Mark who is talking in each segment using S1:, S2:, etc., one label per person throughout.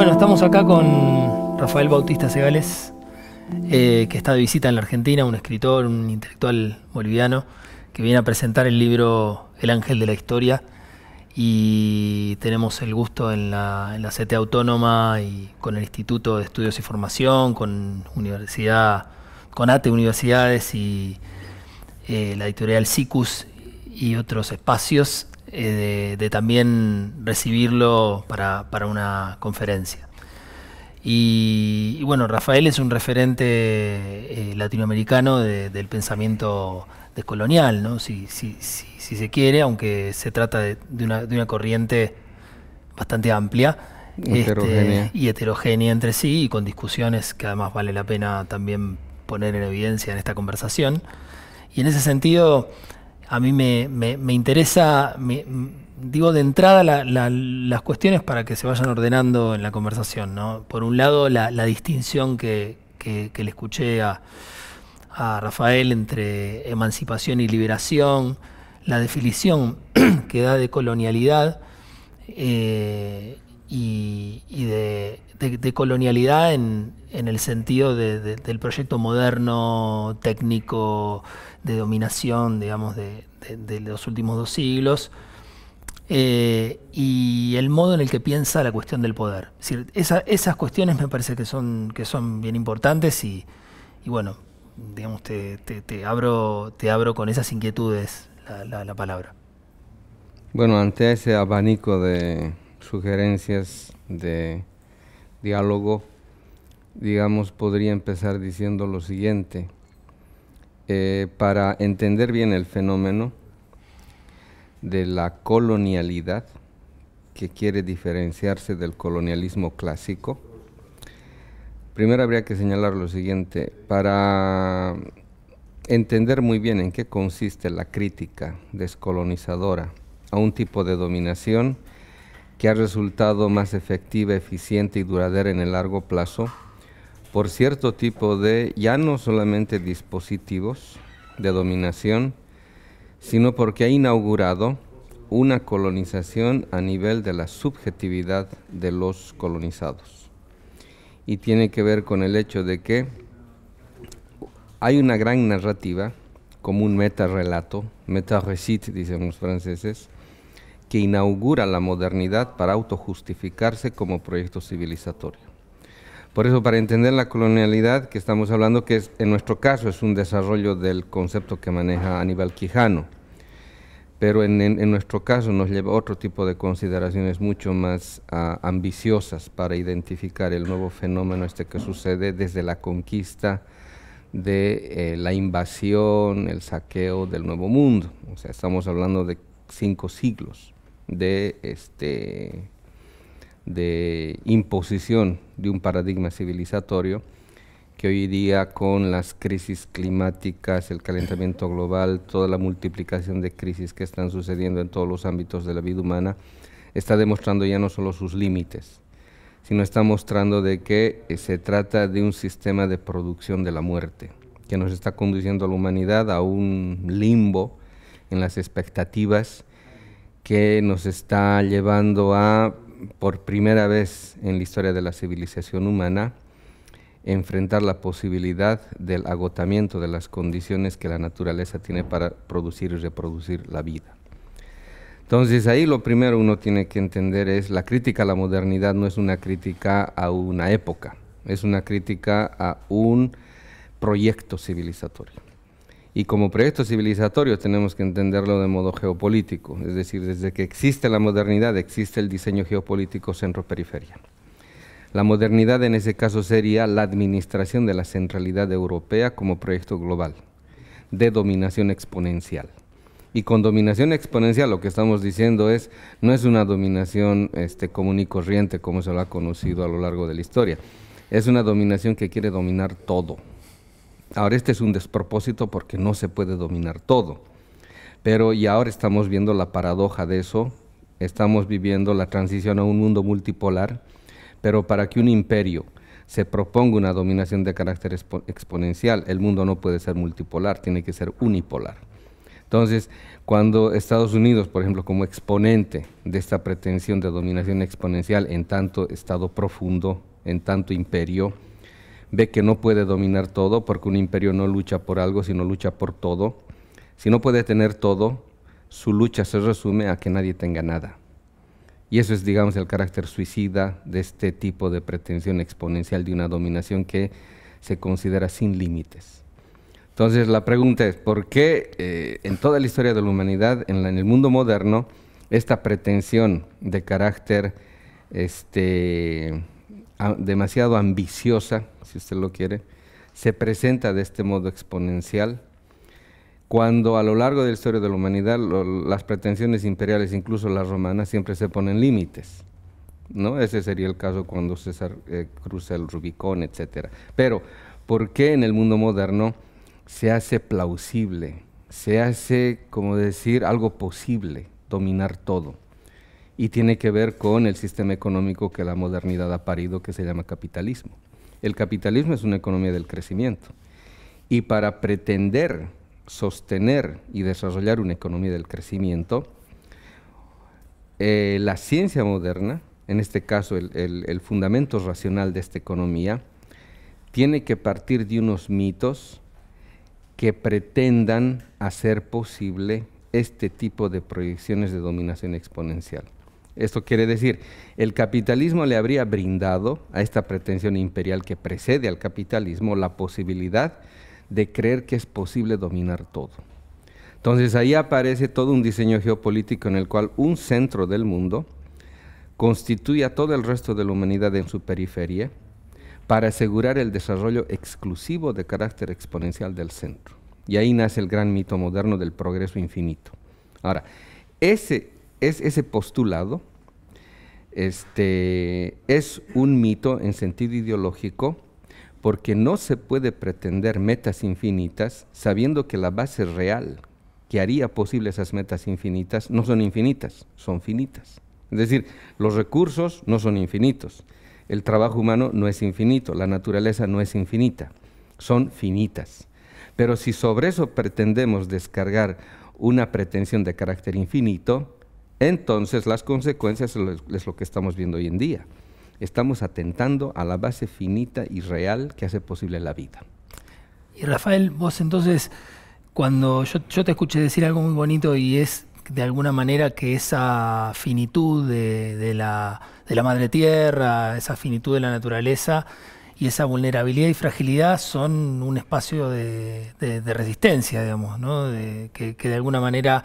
S1: Bueno, estamos acá con Rafael Bautista Segales, eh, que está de visita en la Argentina, un escritor, un intelectual boliviano, que viene a presentar el libro El Ángel de la Historia. Y tenemos el gusto en la, en CT Autónoma y con el Instituto de Estudios y Formación, con Universidad, con ATE Universidades y eh, la editorial Cicus y otros espacios eh, de, también recibirlo para, una conferencia. Y, bueno, Rafael es un referente eh, latinoamericano del pensamiento descolonial, ¿no? si, si, si, se quiere, aunque se trata de, una, de una, corriente bastante amplia este, y heterogénea entre sí y con discusiones que además vale la pena también poner en evidencia en esta conversación. Y en ese sentido, a mí me, interesa, digo de entrada las cuestiones para que se vayan ordenando en la conversación. ¿no? Por un lado, la, distinción que, le escuché a, a Rafael entre emancipación y liberación, la definición que da de colonialidad. Eh, y, de, colonialidad en, en el sentido del proyecto moderno, técnico, de dominación, digamos, de, los últimos dos siglos, eh, y el modo en el que piensa la cuestión del poder. Es esas cuestiones me parece que son, que son bien importantes y, bueno, digamos, te, abro, te abro con esas inquietudes la, la palabra.
S2: Bueno, ante ese abanico de sugerencias de diálogo, digamos, podría empezar diciendo lo siguiente. Eh, para entender bien el fenómeno de la colonialidad, que quiere diferenciarse del colonialismo clásico, primero habría que señalar lo siguiente. Para entender muy bien en qué consiste la crítica descolonizadora a un tipo de dominación que ha resultado más efectiva, eficiente y duradera en el largo plazo, por cierto tipo de, ya no solamente dispositivos de dominación, sino porque ha inaugurado una colonización a nivel de la subjetividad de los colonizados. Y tiene que ver con el hecho de que hay una gran narrativa, como un meta-relato, meta-récit, dicen los franceses, que inaugura la modernidad para autojustificarse como proyecto civilizatorio. Por eso, para entender la colonialidad que estamos hablando, que es, en nuestro caso es un desarrollo del concepto que maneja Aníbal Quijano, pero en, nuestro caso nos lleva a otro tipo de consideraciones mucho más ah, ambiciosas para identificar el nuevo fenómeno este que sucede desde la conquista de eh, la invasión, el saqueo del Nuevo Mundo. O sea, estamos hablando de cinco siglos de este, de imposición de un paradigma civilizatorio que hoy día con las crisis climáticas, el calentamiento global, toda la multiplicación de crisis que están sucediendo en todos los ámbitos de la vida humana, está demostrando ya no solo sus límites, sino está mostrando de que eh, se trata de un sistema de producción de la muerte, que nos está conduciendo a la humanidad a un limbo en las expectativas que nos está llevando a por primera vez en la historia de la civilización humana, enfrentar la posibilidad del agotamiento de las condiciones que la naturaleza tiene para producir y reproducir la vida. Entonces ahí lo primero uno tiene que entender es la crítica a la modernidad no es una crítica a una época, es una crítica a un proyecto civilizatorio. Y como proyecto civilizatorio tenemos que entenderlo de modo geopolítico, es decir, desde que existe la modernidad existe el diseño geopolítico centro-periferia. La modernidad en ese caso sería la administración de la centralidad europea como proyecto global, de dominación exponencial. Y con dominación exponencial lo que estamos diciendo es, no es una dominación este, común y corriente como se lo ha conocido a lo largo de la historia, es una dominación que quiere dominar todo Ahora este es un despropósito porque no se puede dominar todo. Pero y ahora estamos viendo la paradoja de eso, estamos viviendo la transición a un mundo multipolar, pero para que un imperio se proponga una dominación de carácter exponencial, el mundo no puede ser multipolar, tiene que ser unipolar. Entonces, cuando Estados Unidos, por ejemplo, como exponente de esta pretensión de dominación exponencial en tanto Estado profundo, en tanto imperio, ve que no puede dominar todo, porque un imperio no lucha por algo, sino lucha por todo. Si no puede tener todo, su lucha se resume a que nadie tenga nada. Y eso es, digamos, el carácter suicida de este tipo de pretensión exponencial de una dominación que se considera sin límites. Entonces la pregunta es, ¿por qué eh, en toda la historia de la humanidad, en, en el mundo moderno, esta pretensión de carácter este, demasiado ambiciosa, si usted lo quiere, se presenta de este modo exponencial, cuando a lo largo de la historia de la humanidad las pretensiones imperiales, incluso las romanas, siempre se ponen límites. ¿no? Ese sería el caso cuando César eh, cruza el Rubicón, etc. Pero, ¿por qué en el mundo moderno se hace plausible, se hace, como decir, algo posible, dominar todo? y tiene que ver con el sistema económico que la modernidad ha parido, que se llama capitalismo. El capitalismo es una economía del crecimiento. Y para pretender sostener y desarrollar una economía del crecimiento, eh, la ciencia moderna, en este caso el fundamento racional de esta economía, tiene que partir de unos mitos que pretendan hacer posible este tipo de proyecciones de dominación exponencial. Esto quiere decir, el capitalismo le habría brindado a esta pretensión imperial que precede al capitalismo la posibilidad de creer que es posible dominar todo. Entonces ahí aparece todo un diseño geopolítico en el cual un centro del mundo constituye a todo el resto de la humanidad en su periferia para asegurar el desarrollo exclusivo de carácter exponencial del centro. Y ahí nace el gran mito moderno del progreso infinito. Ahora, ese es ese postulado, este, es un mito en sentido ideológico porque no se puede pretender metas infinitas sabiendo que la base real que haría posible esas metas infinitas no son infinitas, son finitas. Es decir, los recursos no son infinitos, el trabajo humano no es infinito, la naturaleza no es infinita, son finitas. Pero si sobre eso pretendemos descargar una pretensión de carácter infinito, entonces las consecuencias es lo que estamos viendo hoy en día. Estamos atentando a la base finita y real que hace posible la vida.
S1: Y Rafael, vos entonces, cuando yo, te escuché decir algo muy bonito y es de alguna manera que esa finitud de, la, de, la, madre tierra, esa finitud de la naturaleza y esa vulnerabilidad y fragilidad son un espacio de, resistencia, digamos, ¿no? que de alguna manera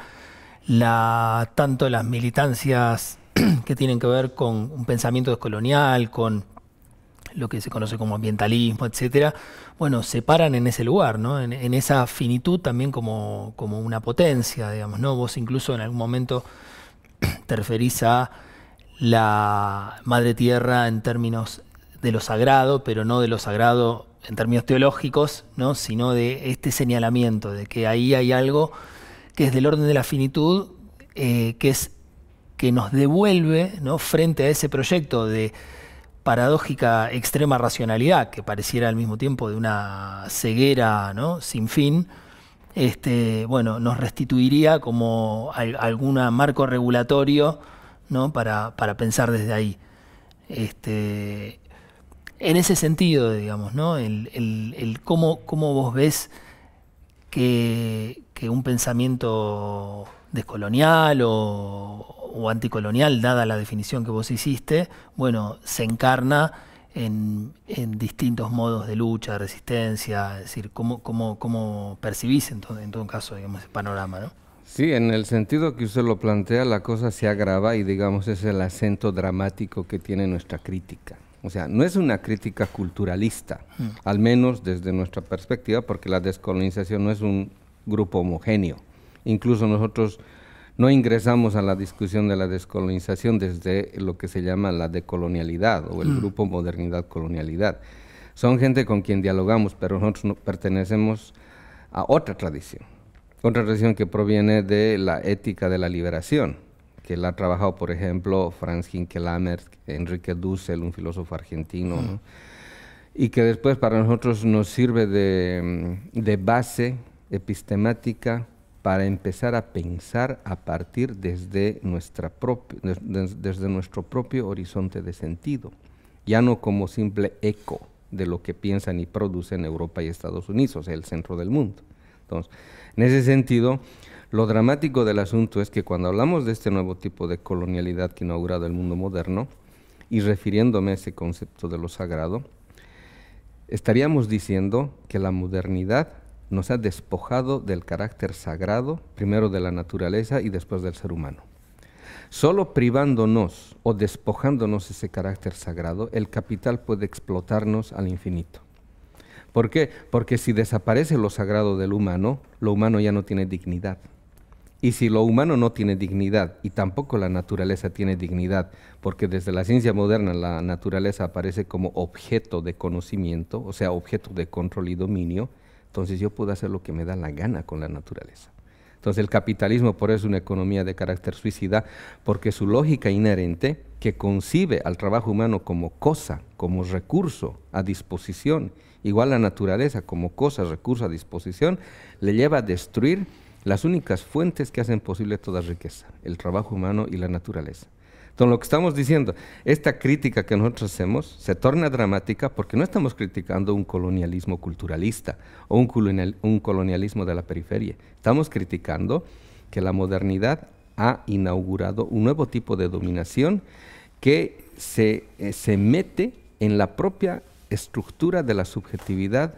S1: la, tanto las militancias que tienen que ver con un pensamiento descolonial, con lo que se conoce como ambientalismo, etcétera, bueno, se paran en ese lugar, ¿no? En, esa finitud también como, como una potencia, digamos, ¿no? Vos incluso en algún momento te referís a la madre tierra en términos de lo sagrado, pero no de lo sagrado en términos teológicos, ¿no? sino de este señalamiento, de que ahí hay algo que es del orden de la finitud, eh, que es que nos devuelve ¿no? frente a ese proyecto de paradójica extrema racionalidad, que pareciera al mismo tiempo de una ceguera sin fin, este, bueno, nos restituiría como algún marco regulatorio ¿no? para, pensar desde ahí. Este, en ese sentido, digamos, ¿no? el, cómo vos ves que, un pensamiento descolonial o, anticolonial, dada la definición que vos hiciste, bueno, se encarna en, distintos modos de lucha, resistencia, es decir, cómo, percibís en todo, en caso, ese panorama,
S2: Sí, en el sentido que usted lo plantea, la cosa se agrava y digamos es el acento dramático que tiene nuestra crítica. O sea, no es una crítica culturalista, mm. al menos desde nuestra perspectiva, porque la descolonización no es un grupo homogéneo. Incluso nosotros no ingresamos a la discusión de la descolonización desde lo que se llama la decolonialidad o el mm. grupo modernidad-colonialidad. Son gente con quien dialogamos, pero nosotros pertenecemos a otra tradición, otra tradición que proviene de la ética de la liberación que la ha trabajado, por ejemplo, Franz Hinkelamer, Enrique Dussel, un filósofo argentino, y que después para nosotros nos sirve de, de base epistemática para empezar a pensar a partir desde, nuestra propia desde nuestro propio horizonte de sentido, ya no como simple eco de lo que piensan y producen Europa y Estados Unidos, o sea, el centro del mundo. Entonces, en ese sentido, lo dramático del asunto es que cuando hablamos de este nuevo tipo de colonialidad que ha inaugurado el mundo moderno, y refiriéndome a ese concepto de lo sagrado, estaríamos diciendo que la modernidad nos ha despojado del carácter sagrado, primero de la naturaleza y después del ser humano. Solo privándonos o despojándonos ese carácter sagrado, el capital puede explotarnos al infinito. ¿Por qué? Porque si desaparece lo sagrado del humano, lo humano ya no tiene dignidad. Y si lo humano no tiene dignidad y tampoco la naturaleza tiene dignidad, porque desde la ciencia moderna la naturaleza aparece como objeto de conocimiento, o sea, objeto de control y dominio, entonces yo puedo hacer lo que me da la gana con la naturaleza. Entonces el capitalismo por eso es una economía de carácter suicida, porque su lógica inherente, que concibe al trabajo humano como cosa, como recurso a disposición, igual a la naturaleza como cosa, recurso a disposición, le lleva a destruir las únicas fuentes que hacen posible toda riqueza, el trabajo humano y la naturaleza. Entonces, lo que estamos diciendo, esta crítica que nosotros hacemos se torna dramática porque no estamos criticando un colonialismo culturalista o un, colonialismo de la periferia. Estamos criticando que la modernidad ha inaugurado un nuevo tipo de dominación que se, eh, se mete en la propia estructura de la subjetividad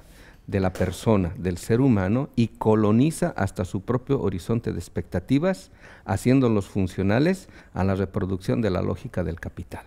S2: de la persona, del ser humano, y coloniza hasta su propio horizonte de expectativas, haciéndolos funcionales a la reproducción de la lógica del capital.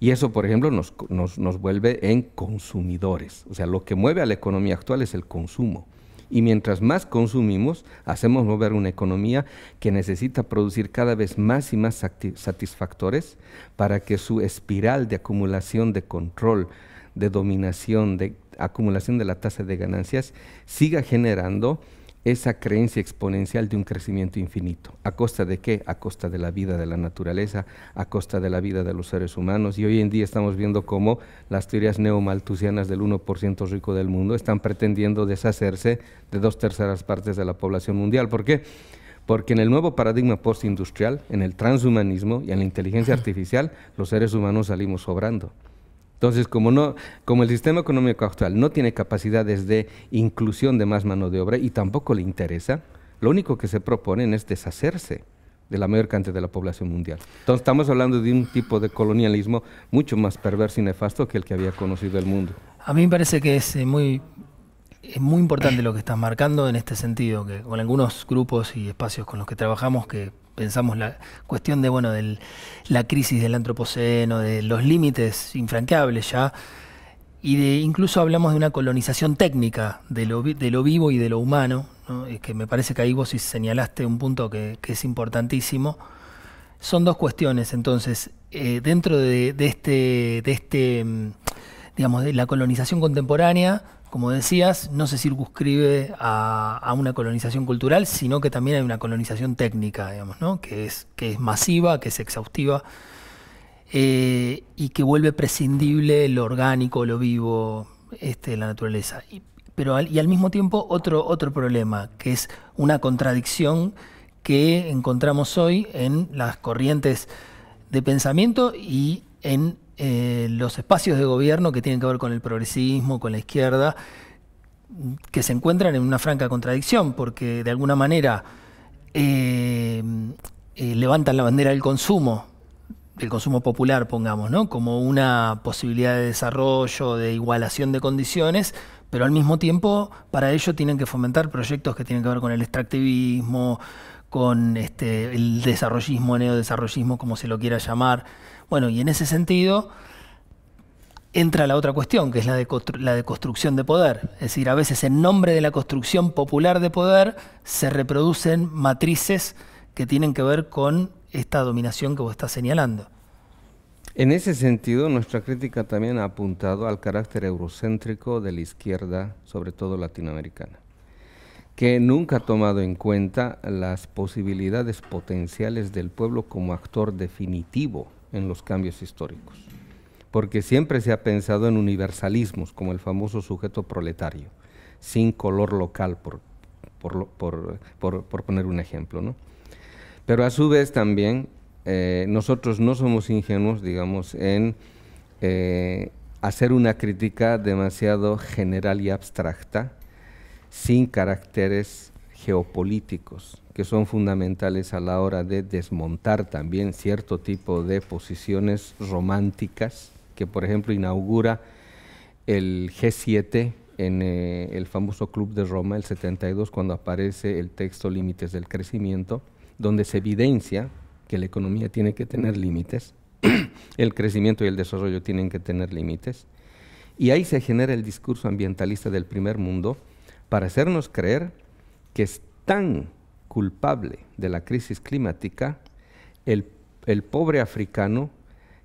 S2: Y eso, por ejemplo, nos, nos vuelve en consumidores. O sea, lo que mueve a la economía actual es el consumo. Y mientras más consumimos, hacemos mover una economía que necesita producir cada vez más y más satisfactores para que su espiral de acumulación de control, de dominación, de acumulación de la tasa de ganancias siga generando esa creencia exponencial de un crecimiento infinito. ¿A costa de qué? A costa de la vida de la naturaleza, a costa de la vida de los seres humanos. Y hoy en día estamos viendo cómo las teorías neomaltusianas del 1% rico del mundo están pretendiendo deshacerse de dos terceras partes de la población mundial. ¿Por qué? Porque en el nuevo paradigma postindustrial, en el transhumanismo y en la inteligencia artificial, los seres humanos salimos sobrando. Entonces, como, no, como el sistema económico actual no tiene capacidades de inclusión de más mano de obra y tampoco le interesa, lo único que se proponen es deshacerse de la mayor cantidad de la población mundial. Entonces estamos hablando de un tipo de colonialismo mucho más perverso y nefasto que el que había conocido el mundo.
S1: A mí me parece que es eh, muy, es muy importante lo que estás marcando en este sentido, que con algunos grupos y espacios con los que trabajamos que pensamos la cuestión de bueno del la crisis del antropoceno, de los límites infranqueables ya, y de incluso hablamos de una colonización técnica de lo, de lo vivo y de lo humano, que me parece que ahí vos señalaste un punto que, es importantísimo. Son dos cuestiones, entonces, eh, dentro de, de, este, de este, mm, digamos, de la colonización contemporánea, como decías, no se circunscribe a, una colonización cultural, sino que también hay una colonización técnica, digamos, que, es, que es masiva, que es exhaustiva eh, y que vuelve prescindible lo orgánico, lo vivo, este, la naturaleza. Y, pero al, y al mismo tiempo otro, otro problema, que es una contradicción que encontramos hoy en las corrientes de pensamiento y en eh, los espacios de gobierno que tienen que ver con el progresismo, con la izquierda, que se encuentran en una franca contradicción, porque de alguna manera eh, eh, levantan la bandera del consumo, del consumo popular, pongamos, ¿no? como una posibilidad de desarrollo, de igualación de condiciones, pero al mismo tiempo para ello tienen que fomentar proyectos que tienen que ver con el extractivismo, con este, el desarrollismo, neodesarrollismo, como se lo quiera llamar. Bueno, y en ese sentido entra la otra cuestión, que es la de, la construcción de poder. Es decir, a veces en nombre de la construcción popular de poder se reproducen matrices que tienen que ver con esta dominación que vos estás señalando.
S2: En ese sentido, nuestra crítica también ha apuntado al carácter eurocéntrico de la izquierda, sobre todo latinoamericana, que nunca ha tomado en cuenta las posibilidades potenciales del pueblo como actor definitivo en los cambios históricos, porque siempre se ha pensado en universalismos, como el famoso sujeto proletario, sin color local, por, por, por, poner un ejemplo. ¿no? Pero a su vez también eh, nosotros no somos ingenuos, digamos, en eh, hacer una crítica demasiado general y abstracta, sin caracteres geopolíticos que son fundamentales a la hora de desmontar también cierto tipo de posiciones románticas que por ejemplo inaugura el G7 en eh, el famoso Club de Roma, el 72, cuando aparece el texto Límites del Crecimiento, donde se evidencia que la economía tiene que tener límites, el crecimiento y el desarrollo tienen que tener límites, y ahí se genera el discurso ambientalista del primer mundo para hacernos creer que es tan culpable de la crisis climática, el, pobre africano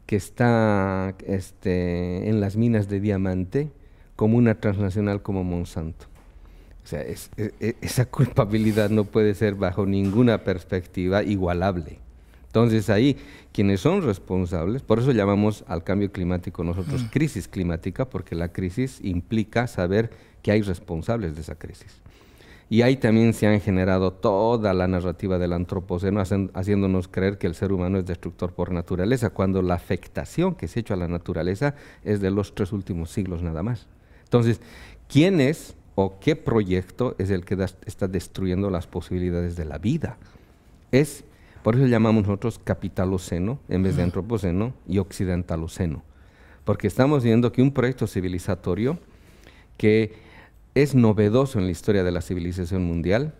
S2: que está este, en las minas de diamante como una transnacional como Monsanto. O sea, e, e, esa culpabilidad no puede ser bajo ninguna perspectiva igualable. Entonces ahí quienes son responsables, por eso llamamos al cambio climático nosotros mm. crisis climática, porque la crisis implica saber que hay responsables de esa crisis. Y ahí también se han generado toda la narrativa del antropoceno, haciéndonos creer que el ser humano es destructor por naturaleza, cuando la afectación que se ha hecho a la naturaleza es de los tres últimos siglos nada más. Entonces, ¿quién es o qué proyecto es el que está destruyendo las posibilidades de la vida? Es, por eso llamamos nosotros capitaloceno en vez de antropoceno y occidentaloceno, porque estamos viendo que un proyecto civilizatorio que es novedoso en la historia de la civilización mundial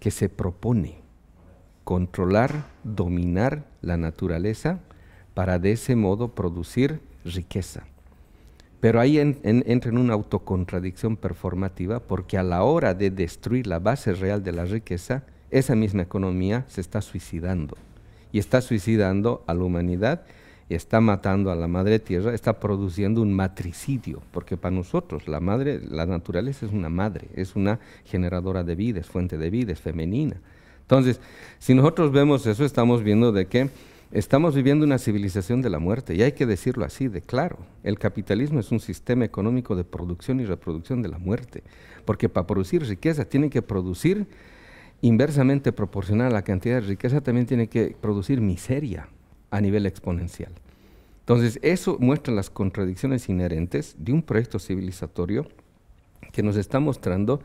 S2: que se propone controlar, dominar la naturaleza para de ese modo producir riqueza. Pero ahí entra en una autocontradicción performativa porque a la hora de destruir la base real de la riqueza, esa misma economía se está suicidando y está suicidando a la humanidad está matando a la madre tierra, está produciendo un matricidio, porque para nosotros la madre, la naturaleza es una madre, es una generadora de vida, es fuente de vida, es femenina. Entonces, si nosotros vemos eso, estamos viendo de que estamos viviendo una civilización de la muerte, y hay que decirlo así de claro. El capitalismo es un sistema económico de producción y reproducción de la muerte, porque para producir riqueza tiene que producir inversamente proporcional a la cantidad de riqueza, también tiene que producir miseria a nivel exponencial. Entonces, eso muestra las contradicciones inherentes de un proyecto civilizatorio que nos está mostrando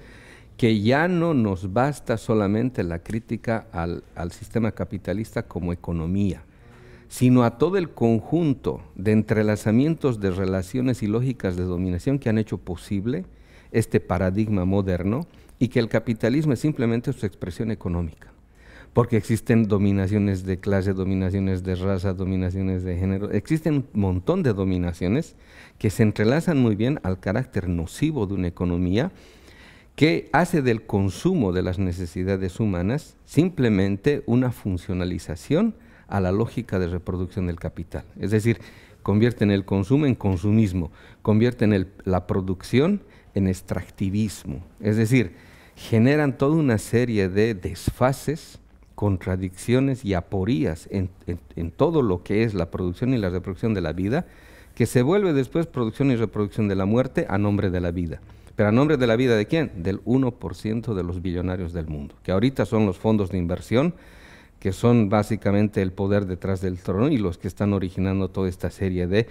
S2: que ya no nos basta solamente la crítica al, al, sistema capitalista como economía, sino a todo el conjunto de entrelazamientos de relaciones y lógicas de dominación que han hecho posible este paradigma moderno y que el capitalismo es simplemente su expresión económica porque existen dominaciones de clase, dominaciones de raza, dominaciones de género, existen un montón de dominaciones que se entrelazan muy bien al carácter nocivo de una economía que hace del consumo de las necesidades humanas simplemente una funcionalización a la lógica de reproducción del capital. Es decir, convierten el consumo en consumismo, convierten la producción en extractivismo. Es decir, generan toda una serie de desfases contradicciones y aporías en, todo lo que es la producción y la reproducción de la vida, que se vuelve después producción y reproducción de la muerte a nombre de la vida. Pero a nombre de la vida de quién? Del 1% de los billonarios del mundo, que ahorita son los fondos de inversión, que son básicamente el poder detrás del trono y los que están originando toda esta serie de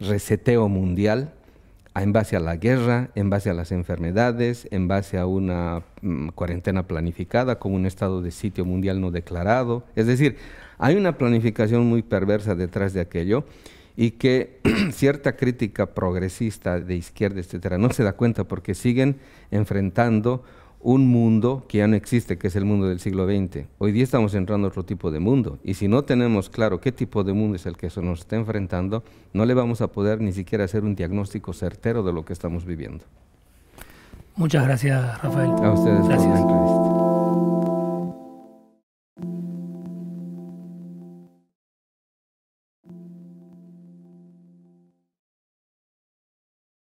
S2: reseteo mundial en base a la guerra, en base a las enfermedades, en base a una mm, cuarentena planificada como un estado de sitio mundial no declarado. Es decir, hay una planificación muy perversa detrás de aquello y que cierta crítica progresista de izquierda, etcétera, no se da cuenta porque siguen enfrentando un mundo que ya no existe, que es el mundo del siglo XX. Hoy día estamos entrando a otro tipo de mundo y si no tenemos claro qué tipo de mundo es el que se nos está enfrentando, no le vamos a poder ni siquiera hacer un diagnóstico certero de lo que estamos viviendo.
S1: Muchas gracias, Rafael. A ustedes.
S2: Gracias.